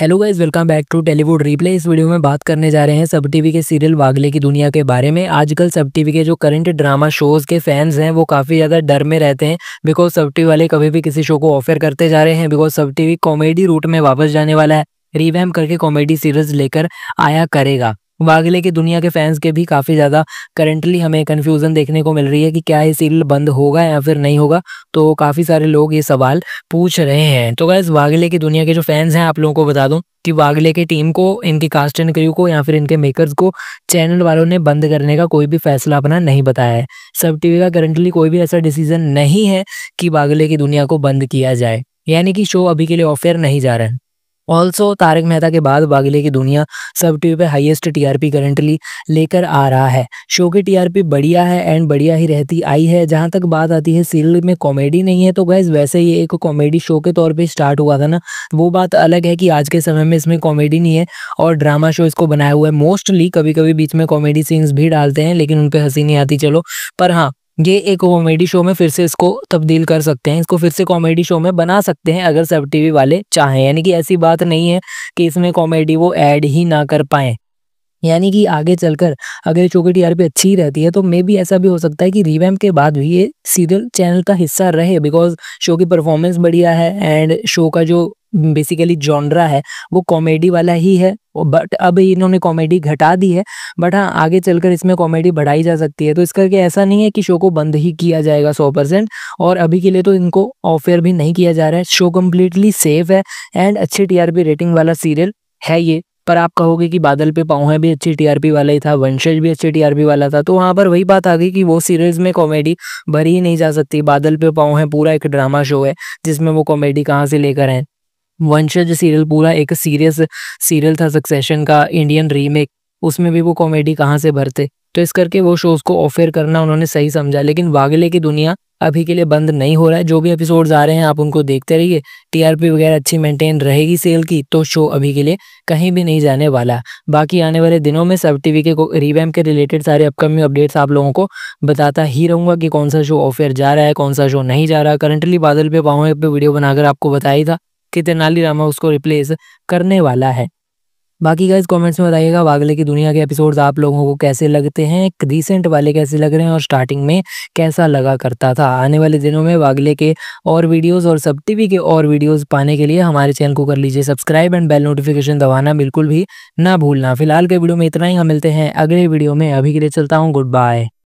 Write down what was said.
hello guys welcome back to Tellywood replay इस video में बात करने जा रहे हैं सब टीवी के सीरियल वागले की दुनिया के बारे में आजकल सब टीवी के जो करंट ड्रामा शोज के फैंस हैं वो काफ़ी ज़्यादा डर में रहते हैं बिकॉज सब टीवी वाले कभी भी किसी शो को ऑफर करते जा रहे हैं बिकॉज सब टीवी कॉमेडी रूट में वापस जाने वाला है रिवैम करके कॉमेडी सीरीज लेकर आया करेगा वागले की दुनिया के फैंस के भी काफ़ी ज़्यादा करेंटली हमें कन्फ्यूज़न देखने को मिल रही है कि क्या ये सीरियल बंद होगा या फिर नहीं होगा तो काफ़ी सारे लोग ये सवाल पूछ रहे हैं तो गैस वागले की दुनिया के जो फैंस हैं आप लोगों को बता दूँ कि वागले की टीम को इनके कास्ट एंड क्रू को या फिर इनके मेकर्स को चैनल वालों ने बंद करने का कोई भी फैसला अपना नहीं बताया है सब टीवी का करंटली कोई भी ऐसा डिसीजन नहीं है कि वागले की दुनिया को बंद किया जाए यानी कि शो अभी के लिए ऑफेयर नहीं जा रहा है ऑल्सो तारक मेहता के बाद बागले की दुनिया सब टीवी पे हाईएस्ट टीआरपी करंटली लेकर आ रहा है शो की टीआरपी बढ़िया है एंड बढ़िया ही रहती आई है जहाँ तक बात आती है सीरियल में कॉमेडी नहीं है तो गैस वैसे ही एक कॉमेडी शो के तौर पर स्टार्ट हुआ था ना वो बात अलग है कि आज के समय में इसमें कॉमेडी नहीं है और ड्रामा शो इसको बनाया हुआ है मोस्टली कभी कभी बीच में कॉमेडी सीन्स भी डालते हैं लेकिन उन पर हंसी नहीं आती चलो पर हाँ ये एक कॉमेडी शो में फिर से इसको तब्दील कर सकते हैं इसको फिर से कॉमेडी शो में बना सकते हैं अगर सब टीवी वाले चाहें यानी कि ऐसी बात नहीं है कि इसमें कॉमेडी वो ऐड ही ना कर पाएं यानी कि आगे चलकर अगर शो की टीआरपी अच्छी ही रहती है तो मे भी ऐसा भी हो सकता है कि रिवैम के बाद भी ये सीरियल चैनल का हिस्सा रहे बिकॉज शो की परफॉर्मेंस बढ़िया है एंड शो का जो बेसिकली जॉनरा है वो कॉमेडी वाला ही है बट अब इन्होंने कॉमेडी घटा दी है बट हाँ आगे चलकर इसमें कॉमेडी बढ़ाई जा सकती है तो इस करके ऐसा नहीं है कि शो को बंद ही किया जाएगा सौ परसेंट और अभी के लिए तो इनको ऑफेयर भी नहीं किया जा रहा है शो कम्प्लीटली सेफ है एंड अच्छी टीआरपी रेटिंग वाला सीरियल है ये पर आप कहोगे कि बादल पे है भी अच्छी टीआरपी वाला ही था वंशज भी अच्छी टीआरपी वाला था तो वहाँ पर वही बात आ गई कि वो सीरीज में कॉमेडी भरी ही नहीं जा सकती बादल पे पाऊँ है पूरा एक ड्रामा शो है जिसमें वो कॉमेडी कहाँ से लेकर आए वंशज सीरियल पूरा एक सीरियस सीरियल था सक्सेशन का इंडियन रीमेक उसमें भी वो कॉमेडी कहाँ से भरते तो इस करके वो शोज़ को ऑफेयर करना उन्होंने सही समझा लेकिन वागले की दुनिया अभी के लिए बंद नहीं हो रहा है जो भी एपिसोड्स आ रहे हैं आप उनको देखते रहिए टीआरपी वगैरह अच्छी मेंटेन रहेगी सेल की तो शो अभी के लिए कहीं भी नहीं जाने वाला बाकी आने वाले दिनों में सब टीवी के रिवैम के रिलेटेड सारे अपकमिंग अपडेट्स आप लोगों को बताता ही रहूँगा कि कौन सा शो ऑफेयर जा रहा है कौन सा शो नहीं जा रहा करंटली बादल पे पाओ पे वीडियो बनाकर आपको बताया था कि तेनालीरामा उसको रिप्लेस करने वाला है बाकी गाइज कमेंट्स में बताइएगा वागले की दुनिया के एपिसोड्स आप लोगों को कैसे लगते हैं रिसेंट वाले कैसे लग रहे हैं और स्टार्टिंग में कैसा लगा करता था आने वाले दिनों में वागले के और वीडियोस और सब टीवी के और वीडियोस पाने के लिए हमारे चैनल को कर लीजिए सब्सक्राइब एंड बेल नोटिफिकेशन दबाना बिल्कुल भी ना भूलना फिलहाल के वीडियो में इतना ही हम मिलते हैं अगले वीडियो में अभी के लिए चलता हूँ गुड बाय